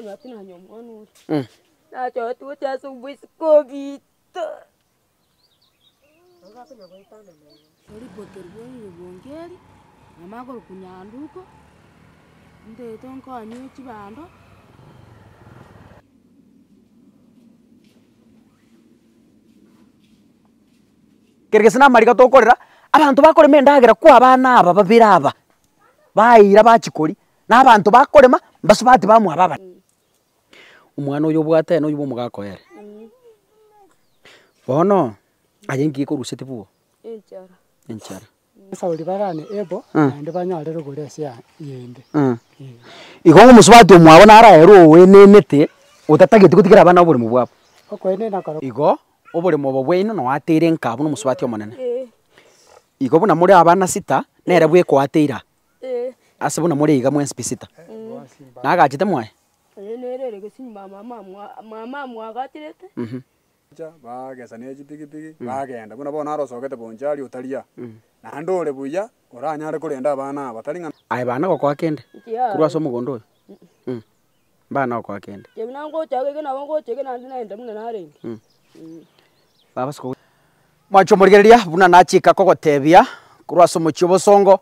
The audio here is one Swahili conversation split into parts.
nyuapin hanya na Hmm. Nah, cowok tuh cah subuh sekobita. Ngapa nyapa itana? Sori poter gue ini bongkeri. Mama kalau punya anduko. Nde itu engkau anyu cibando. Kerekesina marika tokorera abantu bakorema endagera kwa abana aba babira aba bayira na n'abantu bakorema mbasubati bamuha babati mm omwana oyo obwate noyuba omogakoere mm-hmm. bono aje ngi ko rusete buo enchara uri barane ebo eh, mm. ande ah, banyarere goresia yende mm ero we ne igo omusubati omwabo naraero owenenete otatagete gotigera abana oboremo bwabo igo mu oboremo obo bwaino nowateire nkabo nomusubati eh igo buna muri abana sita nera nere bwekwateira eh asibuna muri iga mwensipi sita mm. nagachete mwaye nerere gesinya mama mwagatirete mhm. bagesa ne chipikipiki mhm. bagenda buna bona arosogete bonjali utalia mhm. na ndore buya oranyare korenda abana batalinga ai bana gokwa kende kurwa so mugondo uyu mm. bana gokwa kende je nango chage na mm. mm. bongo buna nachika kogotebia kurwa so obosongo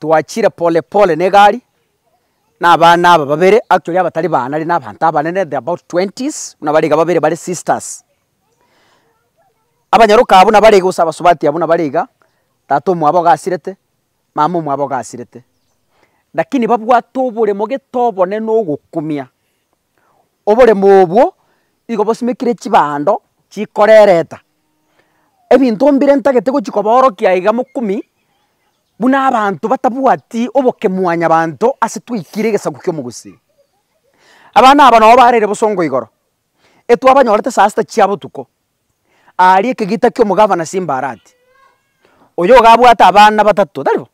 twachire pole na egari nabana aba babere actually abatari bana ari n'abantu abanene they about 20s unabariga babere bari sisters abanyaruka abo nabariga gusa abasubati abo nabariga tata omwe abo gasirete mama omwe abo gasirete lakini babwata oboremo getobone n'ogokumia oboremo obwo igo bosimekire chibando chikorereta ebinto mbire ntagete gochikoborokia iga mokumi buna abantu batabwati oboke mwanya abantu ase twikire gesagu kyo abana aba busongo igoro etu abanyorete saa chiabo tuko ari ekegita kyo mugavana simbarati oyo gabwata abana batatu daribo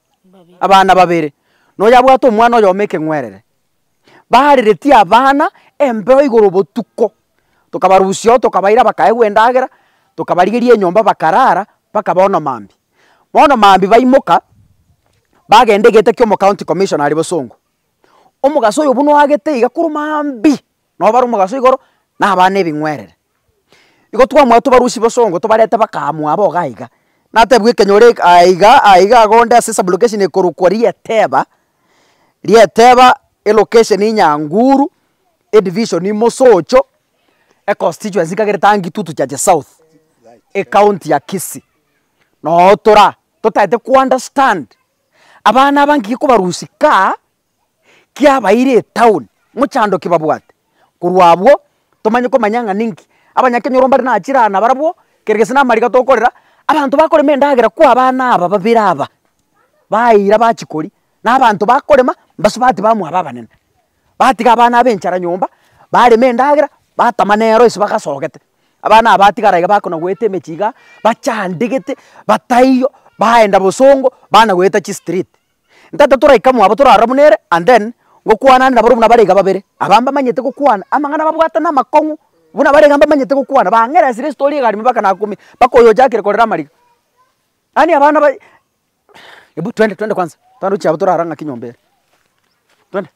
abana babere noyabwata omwana oyo omeke ngwerere bareretie abana embeo igoro botuko tukabarusia tukabaira bakaegwa endagera tukabarigeria enyomba bakarara mpaka mambi bono mambi baimoka bagendegete kiomo county commissioner bosongo omogaso oyo buno agete iga kuruma no bari omogaso igoro na abana ebing'werere igo twamwa tubarusi bosongo tubarete bakamwa abo gaiga natebwa ekenyore aiga aiga agonde ase sublocation ekorokwa rieteba rieteba elocation inyanguru mosocho imosocho econstituency kagere tangi tutu chache south ecounty ya kisi no tora totaete kuunderstand abana bangiye kya bayire town muchando kibabwate kurwabwo tumanye ko manyanga ningi abanyakenyoro mbari akirana barabwo na marika tokorera abantu bakorema endagira ku abana aba babiraba bayira bakikori na abantu bakorema mbaso bati bamwaba banene batiga abana abenchara nyomba barema endagira batamanero isi bakasogete abana abatigaraga bakona gweteme mechiga bachandigete bataiyo baenda busongo bana gweta chi street ntata turaikamo abo turaramunere and then na barumu na barega babere abamba manyete gokwana amangana babwata na makongu buna barega amba bamanyete gokwana bangera sire story gari mbaka na kumi bakoyo jakire korera mariga ani abana ba ebu twende twende kwanza twende cha abo turaranga kinyombere twende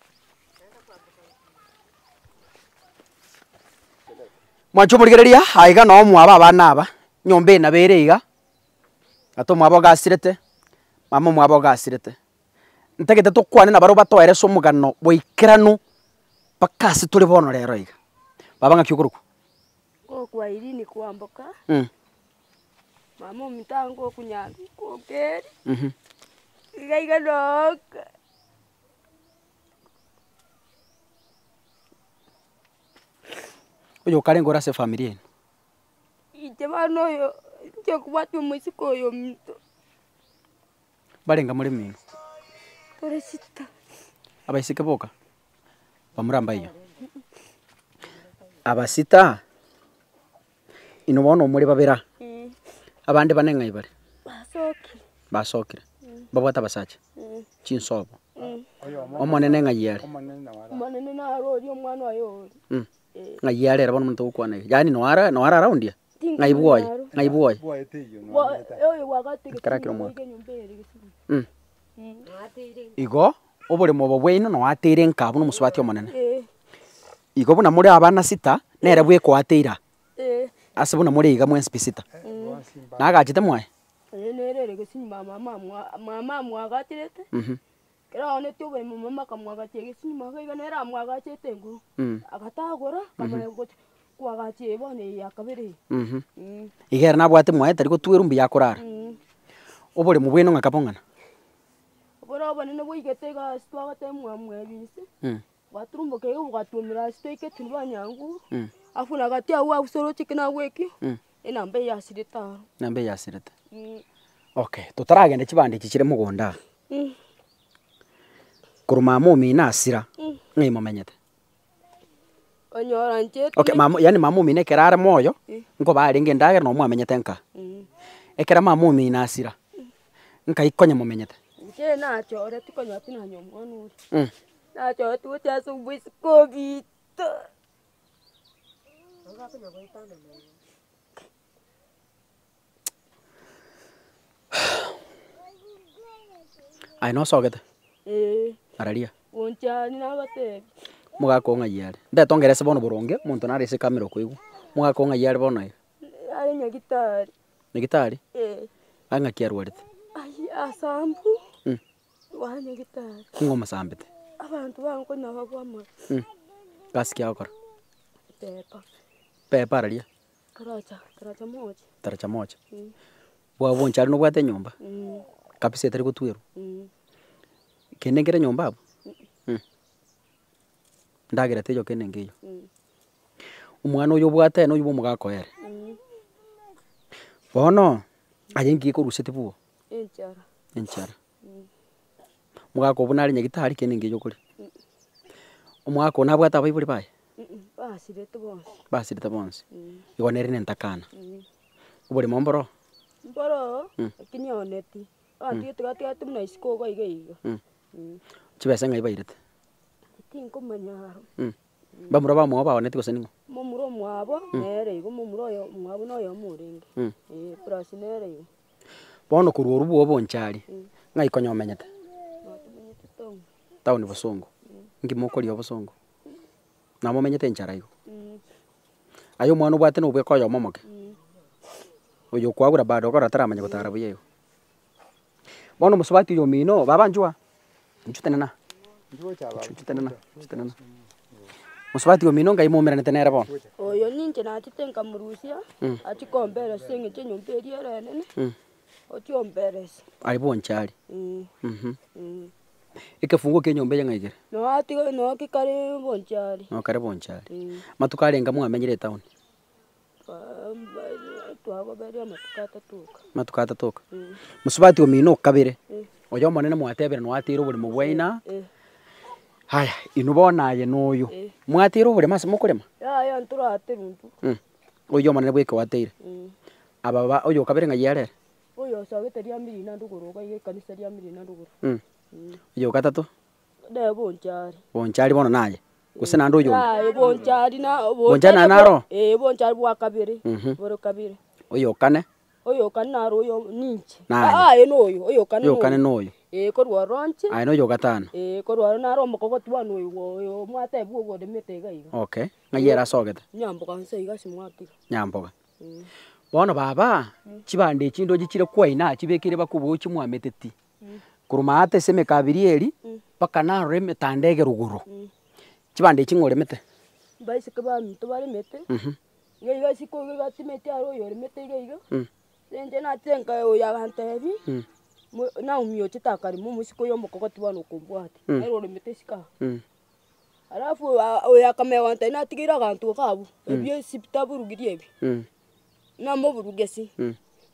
mwancho murigereria aiga no mwaba abana aba nyombe na bereiga iga ato mwabo gasirete mama mwabo gasirete ntagete tukwane na baria batwaire so mugano bwa ikerano mpaka ase bono rero iga baba ng'aki okoruku kwa iri kuamboka mm. mama ominta ngokunyanga kokeri mm -hmm. iga iga noka oyo ukarengora ase familia eno inche bana oyo nche kubwatwa omoisiko yo mito barenga muri mingo urashita abayisika boga bamurambayo abasita ino bono muri babera mm. abandi banenga ibare. bare basokire basokire mm. babwata mm. chinsobo omonene ngai yare omonene narori omwana oyo eh. ngai yare rabona muntu ukwana yani noara noara raundia ngai bwoye ngai bwoye oyo wagategeka karakiro mwaka mm igo oboremo obo bwaino nowateire nkabu nomusubati omonene eh. igo buna muri abana sita nere bwekwateira eh. eh. ase buna muri iga mwensipi sita nagachete mwaye mama mwagatirete mhm. kera one tyo bwe mama kamwagatie gisinyi mwagaiga nera mwagachete ngu mm. agatagora kamagote mhm. kwagachie bone yakabere mhm. mm. igera nabwate mwaye tari gotwerumbi yakorara mm. obore mubweno ngakabongana borabonene boigete gasi twagatemwamwe bise gwaturumbuka hmm. igo bwatumira asi twaiketini banyanguru hmm. afu nagati awu abusorochike enamba hmm. e eyasire taro namba eyasire ta okay mamu yani mamu mine moyo ngo barenge ndagera no mwamenyete nka ekera mamu mine nasira nka mumenyete nje nacho ore tikonyo atina nyomonu mm. nacho tuti asubuhi sikobito ai no sogete eh. araria unchani nagatebi mugakwo ng'aiare ndetongerese bono boronge monto narese kamero kwigu mugakwo ng'aiare bono ari nyagitari nyagitari eh. ang'aki arwarete asambu wahanya gitari kungoma sambite abantu bangu nabagwamo mm. kasiki yako kora pepa pepa araria karacha taracha moja taracha moja mm. wabonchari nobwate nyumba mm. kabisa etari gotwirwa mm. kenengere nyumba abo mm. mm. ndagera teyo kenengeyo mm. omwana oyo obwate no yuba omogakoere mm. bono aye nkikorusetie buo enchara enchara mwaka ubu nari nyagitari kene ngiyo kuri umwaka nabwata abaiburi baye basirete bonse basirete bonse mm. igonerine ntakana uburi mm. mo mboro mboro mm. kinyoneti atiete gatiate muna isiko ngai bairete tinkumanyaro bamuro bamwogo momuro mwabo nere igo momuro mwabo eh, nere igo bono ng'ai tauni busungu ngimukuria busungu na mumenyete njaraigo ayo mwana ubwate nubwe koyo momoke uyu kwagura bado ukora taramanya gutara buye bono musubati yo mino baba njua njutenena njutenena njutenena musubati yo mino ngai mumiranite nere bono uyu ninje natite nkamurucia hmm. atikombere sing'ite nyumba iria irenene utiombere hmm. ari bonchari mhm hmm ikifungo kenya ya ngaigire no atigo no ki kare bonchari no kare bonchari mm. matukarenga mwamenyire town mm, twagoberia matukata tuka matukata tuka mm. musubati omino kabire mm. oyo monene mwatebere nwatire obulimo bwaina mm, mm. haya inubonaye noyo mm. buri mas mukurema ya ya yayo nturatirwe ntu mm. oyo monene bwike wateire mm. ababa oyo kabire ng'aiyarere oyo osogete ria mirina nduguru ogaige ekanisa ria mirina nduguru mm. Yuka tatu? De bonchari. Bonchari bono naye. Guse nande oyonde. Ah, eh, bonchari na bonchari na naro. Eh, bonchari bwa kabiri. Mhm. Boro kabiri. Oyokane. Oyokane naro oyo ninche. Ah, ah, eno oyo, oyokane. Oyokane no oyo. Eh, korwa ronche. Ah, eno yoka Eh, korwa naro mokogo twanu oyo mwate bwo gode metega iga. Okay. Ngayera sogete. Nyamboka nse iga simwakira. Nyamboka. Mm. Bono baba, mm. chibande chindo chichire kwaina chibekire bakubuki mwameteti kuruma ate seme kabiri eri mpaka mm. narore tandege ruguru chibande ichi ng'oremete baisike bamito baremete ngeiga isikoge gatimete aro oyo oremete iga iga rende mm. natenka oyo abanto ebi mm. naumia ochitakarimu omusiko oyo omokogoti bwana okombwate nero oremete isikaha alafu oyo akamea wantae natigeire agantu kabo ebi esibita burugirie ebi namoburugesi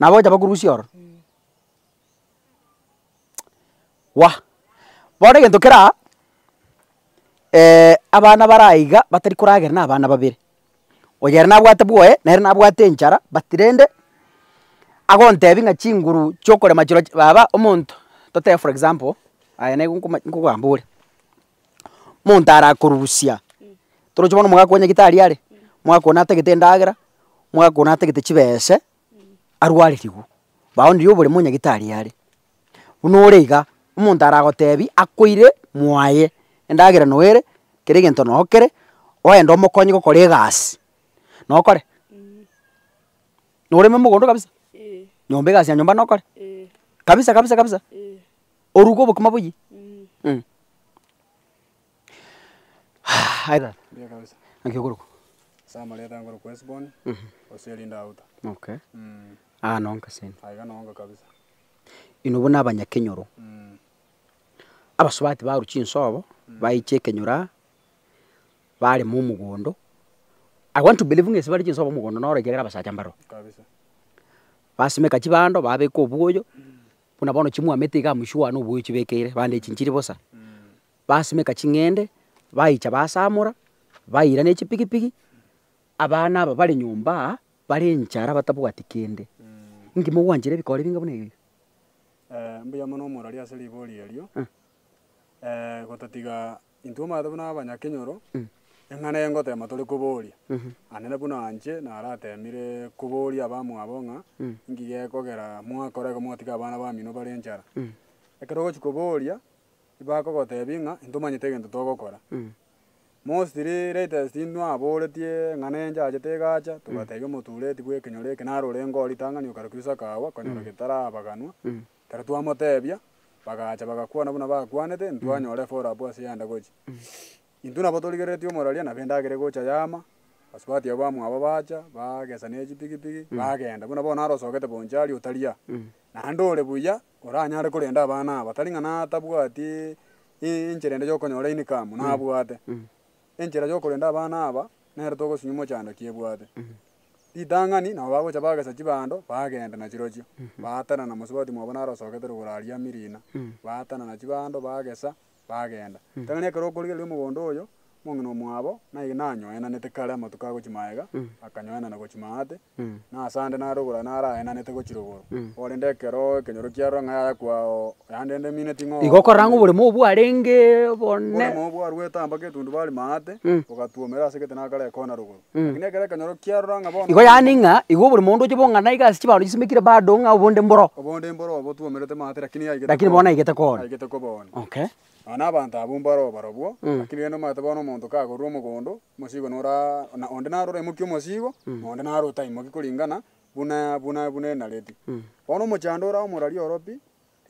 na e tja ba kurusi or wa bono gento kera eh, abana baraiga batari kuragera na abana ogera babere oyere nabwate bwoye nere bwate enchara batirende agonte binga chinguru chokore majiro baba omonto tote for example aya nego nkogamba ore omonto arakorusia torochi bono mwakwonya gitari are mwakona atagete endagera mwakona atagete chibese arwaririgu yo ndiyo buri gitari yare uno rega umuntu aragotebi akwire mwaye ndagira noere kire gintu nokere oenda omokonyi gukora egasi nokore mm. norime mugondo kabisa eh mm. nyombe gas ya nyomba nokore mm. kabisa kabisa kabisa eh oruga obokima buyi ngoro kwesbon mm esbon mm-hmm. oselinda uta okay mm. Ah, nonka sena. Haiga nonka kabisa. Inobo nabanya kenyoro. Mm. Abasubati baruchi insobo mm. baiche kenyora bali mu mugondo. I want to believe ngesi bari chinsobo mugondo no regerera basacha mbaro. Kabisa. Basime kachi babe ko buyo. Mm. Buna bono chimu ametiga mushwa no buyo chibekere bande chinchiri bosa. Mm. Basime kachi ngende basamura baira ne chipikipiki abana aba bali nyumba bali nchara batabwati kende ngimo wanjire bikore binga bune ibi eh mbuya mono mora ria seri bori erio eh gotatiga intu mathe buna abanya kinyoro hmm. eng'ana engotema tori kũbũria mhm. anene buna anje naratemire kũbũria abamwe abo ng'a hmm. ngigekogera mwakorega mwatiga abana bamino bare enchara hmm. ekero ogochi kũbũria ibakogotebi ng'a ntomanyete egento togokora mostly latest ntwaboretie ng'ana enchachete egacha tugateiga mm. omotureti bwa ekenyo reke narora engori tang'ani okarokirisa kawa okanyora getarabaganwa mm. mm. tara twamotebia bagacha bagakwana buna bakwanete ntwanyore follow up ase yande gochi intwe nabo torigeretie omoraria nabo endagere gocha yama asubati abo bamwabo bacha bagesana echi pigipigi bagenda buna bono arosogete bonchari otaria naende ore buya oranyare korenda abana aba tari ng'ana atabwati enchera ende ya okonyora income nabwate mm enchera gyokorenda abana aba nere togosinyuma chanda kiebwate ritang'ani mhm. nabo bagocha bagesa chibando bagenda na chiro mhm. batana na mosubati mwobo narosoketere goraria mirina mhm. batana na chibando bagesa bagenda tang'ani ekero okorigereria omogondo oyo mung'ino mwabo na nete kare amatuko agochimaega mm. akanyoenana gochimaate mm. nasande narogora naraenanete gochirogoro mm. ore ndekero kenyoro kiarora ng'a yaya kwao yande mine tingo igo okorora ng'a oboremo mubu arenge bone oboremo obwo arwete amba getundu barimaate mm. na kare kona rogoro mm. kare kenyoro ekenyoro kiarora ng'a bonne igo yaani ng'a igo obore mondo oche bong'ana igasi chibaro chisimekire ba donga ubonde mboro ubonde mboro obo tuomerete maate lakini ya aigete lakini bono aigete kona aigete kobone okay Ah, na abantu abo mbaro barobwo mm. lakini rero matebona omonto kagorwa omogondo omosigo nora na onde narora imoki omosigo mm. onde narota imoki kuringana buna buna buna enareti mm. bono omochando ora omorari oropi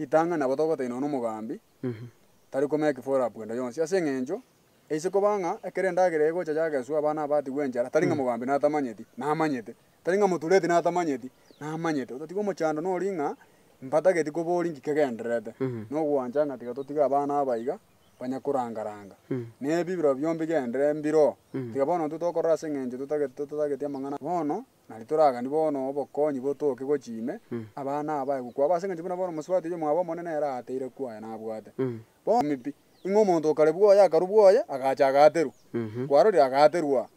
ritang'ana botogotaine ono omogambi mm-hmm. tari komeka fora up genda yonsi ase eng'encho eise kobang'a ekero endagera egocha yageswa abana abatigwa enchara tari ng'a mogambi natamanyeti namanyete tari ng'a motureti natamanyeti namanyete otatiga omochando noring'a mpatageti kuburi ngikegenderete mm-hmm. nogwanja ng'a tiga tutige abana abaiga banya kurangaranga mm-hmm. nebibiro biombi gendere mbiro mm-hmm. tiga bono tutokorora ase eng'encho tutageti amang'ana bono nari toragani bono obokonyi botoke gochime abana abae gokwa aba ase eng'encho buna bono omosubati oyo mwabo omonene erateire kwaya nabwate bomipi ing'o omonto okare bwoye akaru bwoye agacha agaterwa kwarorire agaterwa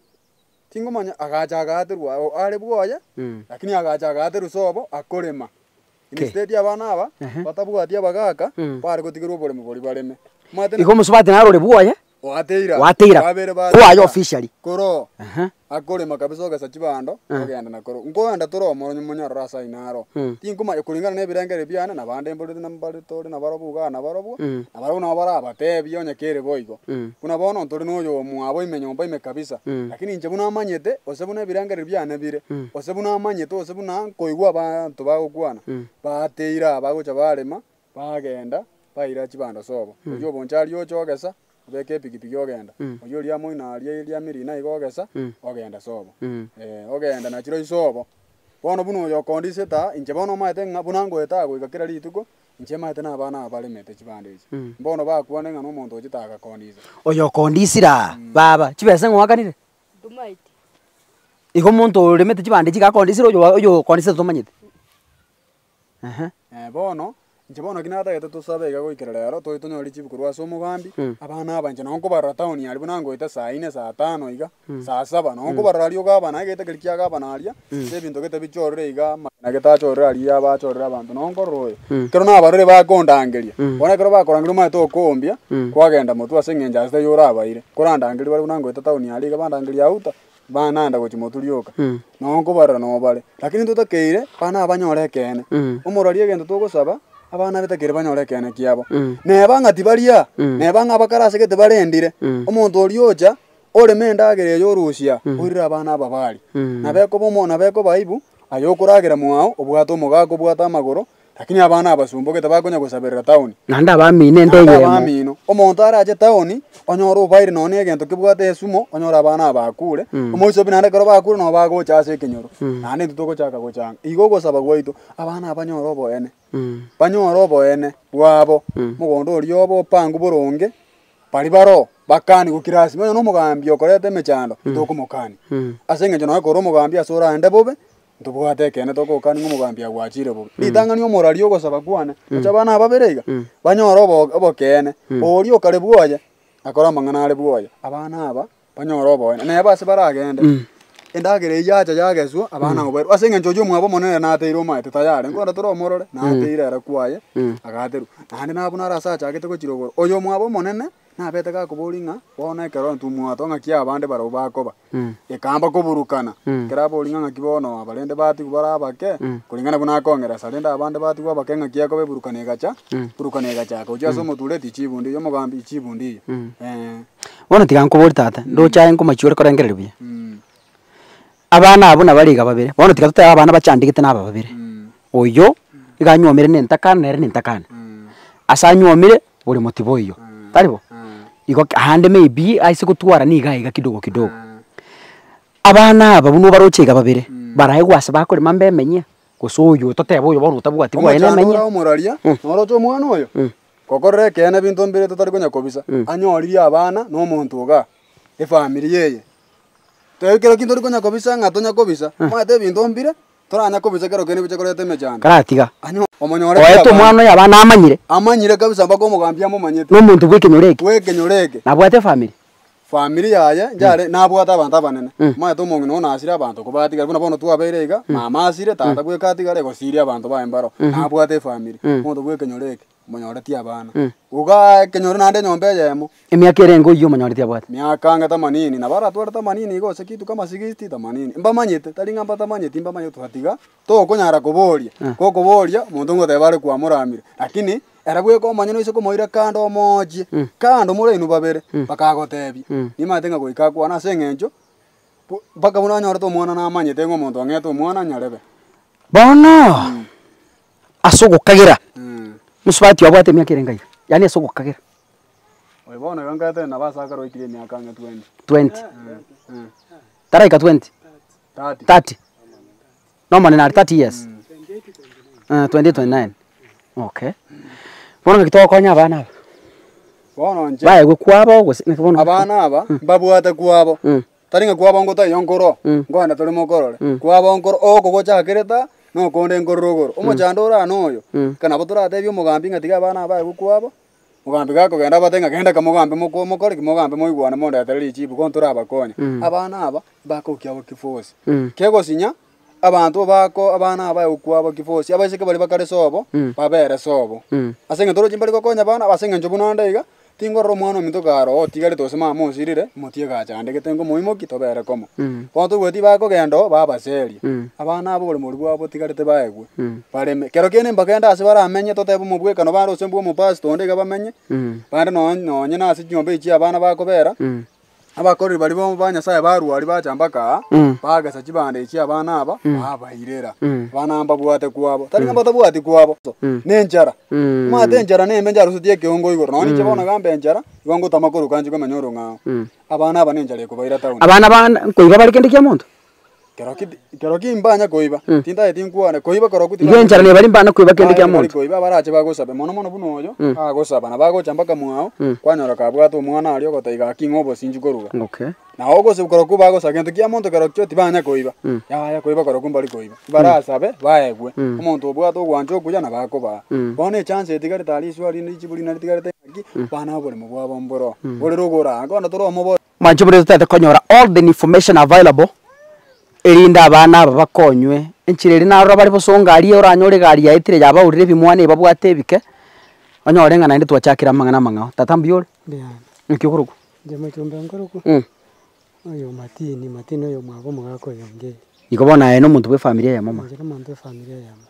tingomanya agacha agaterwa are bwoye lakini agacha agaterwa sobo akorema instead abana aba batabwatia bagaka bare hmm. gotigirwa oboremi boria bareme igo omosobaati narore bwoye watira watira ayo officially koro uh makabiso akulima kabisa ugacachi bando uh -huh. ogenda nakoro nkwenda toro moronyo munyoro rasainaro mm. tinkuma kulingana na ebirengere biana hmm. na bande mbole na tori na ga na barobwa mm. na barobwa hmm. na barabatebia onya kere boigo mm. kuna bono ntori noyo mwabo ime nyomba ime kabisa mm. lakini nje buna amanyete ose buna ebirengere biana bire mm. ose buna ba ose ba nkoigwa ba bagokwana ba hmm. bateira abagocha barema bagenda baira chibando sobo mm. oyo bonchari ocho ogesa utheke epikipiki ogenda mm. oyo ria moina ria ria mirina igogesa mm. ogenda sobo mm. eh ogenda na chiro isobo bono buno yo ta inche bono maete nga bunango eta go igakira rituko inche maete na bana chibande chibandeje bono bakuone ngano omonto ochitaka kondisa oyo kondisira baba chibese ngwakanire ndumaite igo omonto oremete chibandeje gakondisira oyo oyo kondiseta tomanyete eh bono njabona kinata yata tusabeka goikerera yaro toi tonyori chibukuru ase omogambi hmm. abana abanche nonkobarora taoni aria buna ngoita saa ine saa tano iga hmm. saa saba nonkobarora hmm. aria ogabana iga etageri kiagabana aria ase ebinto gete bichorere iga na getachorere aria abachorere abanto nonkorora oyo kero na abarore bakondangeria bono ekero bakorangeria omaete okoombia kwagenda motwe ase eng'encho ase yorabaire korandangeria bare buna ngoita taoni aria iga bandangeria auta bananda gochi moturioka nonkobarora nobare lakini totakeire bana abanyore ekene omorori egento togosaba abana bete kere banyore kene kiabo ne mm. ng'ati baria neba banga mm. bakarase gete barendire omonto mm. omuntu orioja oreme endagera eyorusia oirire abana aba bari nabeko bomo nabeko aye okoragera mwao obwate omogaka obwate amagoro lakini abana abasumbuke tabakonya gosaberera taoni naende abamine ende eyemo abamino omonto arache taoni onyora obaire nonye egento kibwate esumo onyora abana abakure mm. omoisobi naende bakure no bagocha ase ekenyoro mm. naende ntwe togochaka gochanga igo ogosaba gwaito abana abanyora oboene mm. banyora oboene bwabo mm. mogondo oria obo opangu boronge bari baro bakani gokira no omogambi okorete emechando mm. tokomokani mm. ase eng'encho noe korwa omogambi bobe ntubwate kene togokana ng'omogambia gwachire bobi ritang'ani mm. omorari ogosaba kwane acha mm. bana aba bereiga mm. banyora obokene oria okare bwoye akore amang'ana are bwoye abana aba banyora oboene neba ase baragende endagera eye yacha yageswa abana abo ase eng'encho omwabo omonene nateire omaete tayare nkore tore omorore nateire ere kwaye agateru naende nabo naro achagete gochira ogoro oyo omwabo omonene nabete gakoboringa bono ekero ntumwato ng'aki abande barau bakoba mm. ekamba koburukana mm. ekero aboringa ng'aki bono aba rende bara abake mm. kuringana buna akongeresa rende abande batigu abake ng'aki akoba eburukana egacha burukana egacha aka ase omoture chibundi iyo omogambi chibundi iyo eh. bono tiga nkobori tata ndochae nkomachi ore korengereri buya abana abo nabariga babere bono tiga totae abana bachandigete naba babere oyo iganywomire nentakana nere nentakana ase anywomire buri motibo iyo taribo iko hande maybe ahise gutwara nigahiga kidogo kidogo abana aba buno barokiga babere barayegwasa bakorema mbemenye gucuyu tuteba uyu ene menye gwaye nemenye umuroria norocho umwana uyu kokorere kene bintu mbere tutari gonya kobisa mm. anyoririe abana no muntu uga e family yeye tayo kero kintu uri kunya kobisa ng'atunya kobisa mm. mwate bintu mbire toranya kubichekero kene bichekorete mechanda karatiga omonyore oetu mwana yaba namanyire amanyire kabisa mpaka omugambia amumanyete no muntu bwekenyoreke bwekenyoreke nabwate family family yaye njare mm. nabwata abantu abanene mm. maete omong'ina bono asire abantu kubatigare buna bono twabeire iga mm. mama asire tata mm. bwekatigare gosiria abantu bae mbaro mm-hmm. mm. nabwate efamily mm. monto bwekenyoreke munyoreti abana mm. uga kinyore nande nyombe yemo imiaka e, ere ngo iyo munyoreti abwat miaka ngata manini na bara twara ta manini gose kitu kama 60 ta manini mba manyete tari ngamba ta manyete mba manyete tuhatiga to kunyara kuboria mm. ko kuboria muntu ngo tebare kwa muramire lakini era gwe ko manyeno isoko moira kando moje mm. kando mure inu babere mm. bakagotebi mm. nimatenga goika kwana sengenjo baka muna nyoro to na omwana ngo ng'omonto ngeto omwana nyarebe bono mm. asogokagira musubati wabwate miaka irenga ngai yani esogokagira oibona iga ngete na basakara ikire miaka ng'e 20 20 taraika 20 30 nomane na 30 years uh, okay bono ng'ekitogokonya abana aba bono nche baegwe kwabo gose bono abana aba hmm. mbabwate kwabo hmm. tari kwabo ngotai yo ngona tori mokorore kwabo nkoro kireta no konde ngorogoro umuchando mm. urano uyu mm. kana buturatebi umugambi ng'atiga bana bae gukwabo mugambi gakogenda batenga genda kamugambi mukore kimugambi muigwane mondetereri chibu konturabakonya mm. abana aba bakokiabo kifosi mm. kegosinya abantu bako abana aba ukwabo kifosi abaiseke bari bakare sobo ba mm. babere sobo mm. asenge toro chimbari kokonya bana asenga njobu ndaiga tingorro mwana ominto karo otigare oh, tose mama osirire motie gachandegete ngo moimoki tobere komo bono mm. togweti bakogenda o babaceria mm. abana abo bore moribu abo botigarete baegwe mm. bareme kero kende mpaka ase baramenye totebe omobwekano bare ose mbwa omopasi tonde iga bamenye bare nonye nase chinyomba echi abana bakobera abakoreri bari bomu banyasaye barwari bachambaka mm. bagasa chibande echi abana aba mm. babairera mm. abana aba bwate kuabo tari mm. ngamba tabwati kuabo so, mm. ne mate mm. enjara nembe njara sutie kiongo igoro noni chibona gambe njara iwango tamakoro kanji kamanyoro ngao abana aba nenjara ekubaira tauni abana abana koiba bari kende kia muntu keroki mbanya koiba mm. tinda eti nkwana koiba koroku tinda yenja ne bali mbana koiba kende kya muntu koiba barache bagosabe mono mono buno oyo mm. agosaba na bagocha mpaka mwao mm. kwanyora kabwa tu mwana ali ogotoiga kingobo sinjukoruga okay na ogose koroku bagosa kende kya muntu keroki oti banya koiba mm. ya ya koiba koroku mbali koiba barasabe mm. baegwe mm. omuntu obwa tu gwanjo kuja na bakoba mm. bone chance etigare tali swali ni chibuli na etigare taki mm. bana bole mubwa bomboro mm. bole rogora ngona toro mobo manchiburezo tete konyora all the information available erinda abana aba bakonywe enchire eri naro bari bosongari oranyore gari yaitire yabaurire bimwana ibabwate ebike onyore ng'ana ndi twachakira mang'ana mang'ao tata mbiore nki okoroku jamatumbe mm oyo matini matini oyo mwabo omogaka no muntu bono aye ya mama efamilia muntu ma omonto ya mama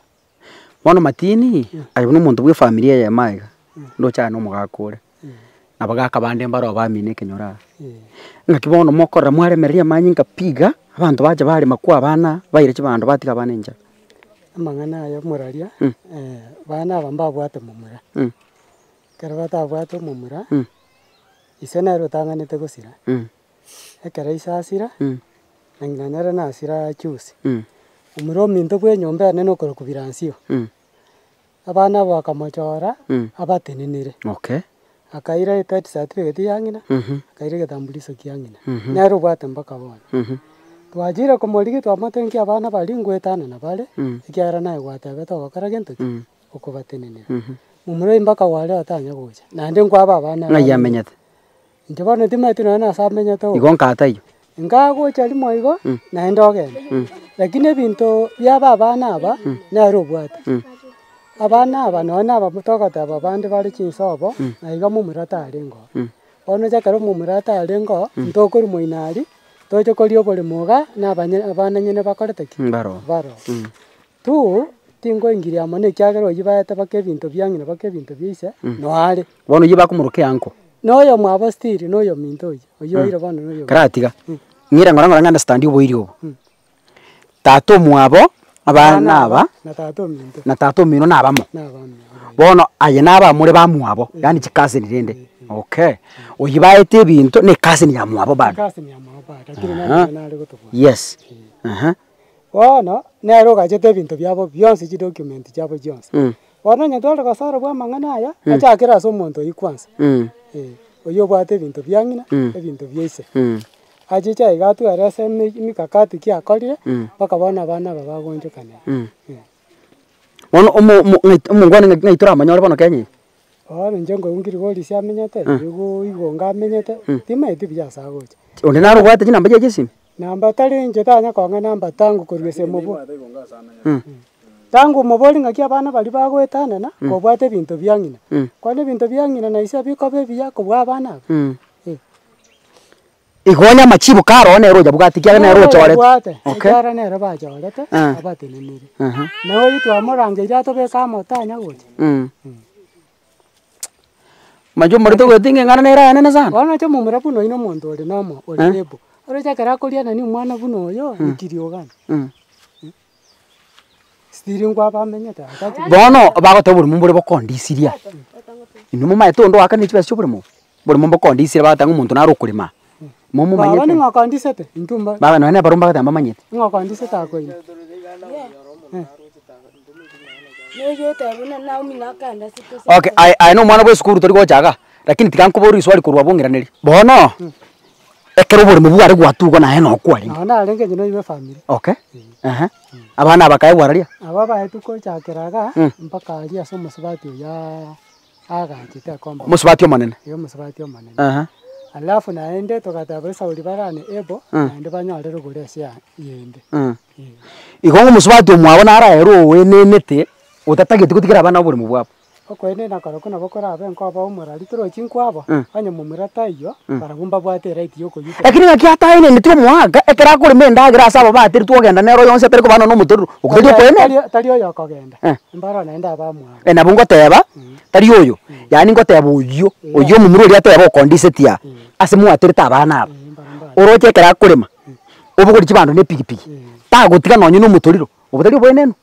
bono matini no muntu omonto bwa ya maiga ndo mm. ndochae na omogaka ore na bagaka bande mbaro abamine kenyora eh. ngakibono mokora meria manyi ngapiga abantu baje bare makwa bana bayire kibando batiga banenja enja amang'ana ayo moraria hmm. eh, bana aba bwate mumura mm. ekero batabwate mumura isena hmm. ise nero tang'anete gosira mm. ekero ise asira mm. na ng'ina chusi umuro hmm. omura kwe nyombe ne okora nokora abana bakamochora abatenenere okay akaira itaiti certificate yang'ina mm -hmm. akaira gitambulisho kiang'ina mm -hmm. nerubwate mpaka bona mm -hmm. twajire kumurigi twamatenkia abana bari ngwetana na bare mm -hmm. ikiaira naye gwatebete ogokora gintu ki mm. mhm. mumuroi mpaka ware otanya gucha nandi nkwaba abana ng'ai ntibona timaitu noe nase igo nkatayo nkagucha rimo igo mm. naende ogende mm. lakini ebinto biaba abana aba mm. obwate abana aba nonya abamutogota abo bandi bari chinsa mm. na iga mumura tari ngo mm. ono chakara mumura tari ngo mm. ntokuri moinari toche kori oborimo iga na abana nyene bakorete ki baro baro mm. tu ingiri amo nekiagerwa oywo baete baka ebinto bia ng'ina bake bintu byise no mm. noare bono oywo bakomoroka eanko noyo mwabo stiri noyo minto oyo oywo bono noyo karatiga ng'ira ng'ora ng'ora ng'anda standi oboiri obo tata omwabo abana aba na tato mino nabamo bono aye naba muri ba mwabo mm. yani chikasi nirinde mm, mm. okay oyibaete bintu ni kasi ni ya mwabo bado kasi ni ya mwabo bado lakini nani nali gutubwa yes aha bono nero gajete bintu byabo byonse chi document byabo byonse mm. bono nyatwara kasara bwa mangana aya mm. achakira so monto ikwanza mm. eh oyobwate bintu byangina mm. ebintu mm achicha iga arese mikakati kiakorire bona mm. abana aba bagunjukania mm. bono omongwana ng'ai toramanyore bono kenye ore oh, inche ngou nkirigori siamenyete mm. igo igo ngamenyete timaeti biasa gocha onde narobwate chinamba chiache esime namba tari inche tanyakong'a namba tangu korwa se mobo tangu mobori ng'aki abana bari bagoetanana kobwate ebinto bia ng'ina kwane ebinto bia na naisio bikoba ebiya kobwa abana aba igonya machibu karo nero ja bugati kya nero chore okay kara nero ba chore te ah. abate ne ni uh-huh. na oyi twa morange ja to be ka mota nya gote mm. mm majo marito gwetinge ngana nera ene na sana ona cho mumira puno ino muntu uri nomo uri nebo eh? uri ja kara kuria na ni mwana puno oyo mm. ikiri ogana mm, mm. stiri ngwa ba menyete bono bagote buri mumbure bokondisiria inumo maito ndo akanichi basi buri mu mumbo kondisiria batangu muntu narukuri ma momo manyete baba ningakondisete intumba baba none barumba kata mamanyete ngakondisete akoine okay ai ai no mwana bwe sukuru tori gochaga lakini tikankubori swali kurwa bungiraneri bono hmm. ekero buri mu bware gwatugo naye no kwari na na renge nyino ibe family okay hmm. aha abana abakaye wararia aba baye tukochakiraga hmm. mpaka ali aso musibati ya aga kiteko musibati omanene yo musibati omanene aha alafu naende tokataba esauli barani ebo mm. naende banyore rogoresia yende mm. yeah. igo ng'omosubati omwabo naraero oenenete otatagieti gotigera abana oboremo bwabo okoene nakoro kuna bokora abe nkwaba omorari torochi nkwaba mm. anya mumira taiyo mm. barabumba bwate right yokoyuka lakini ngaki ataine nitiro mwaka ekera akore mendagira asaba batiri twogenda nero yonse atari kubana no mutoru ukagedi okoene tari oyo akogenda eh. mbaro naenda aba mwaka enabo eh, ngoteba mm. tari oyo mm. yani ngoteba uyo yeah. uyo mumiro ria teba okondisetia mm ase mwaterete abana aba orochekera kurima ubugurichi mm. bandu ne pigipigi mm. tagutiga nonyu no mutoriro ubutari bweneno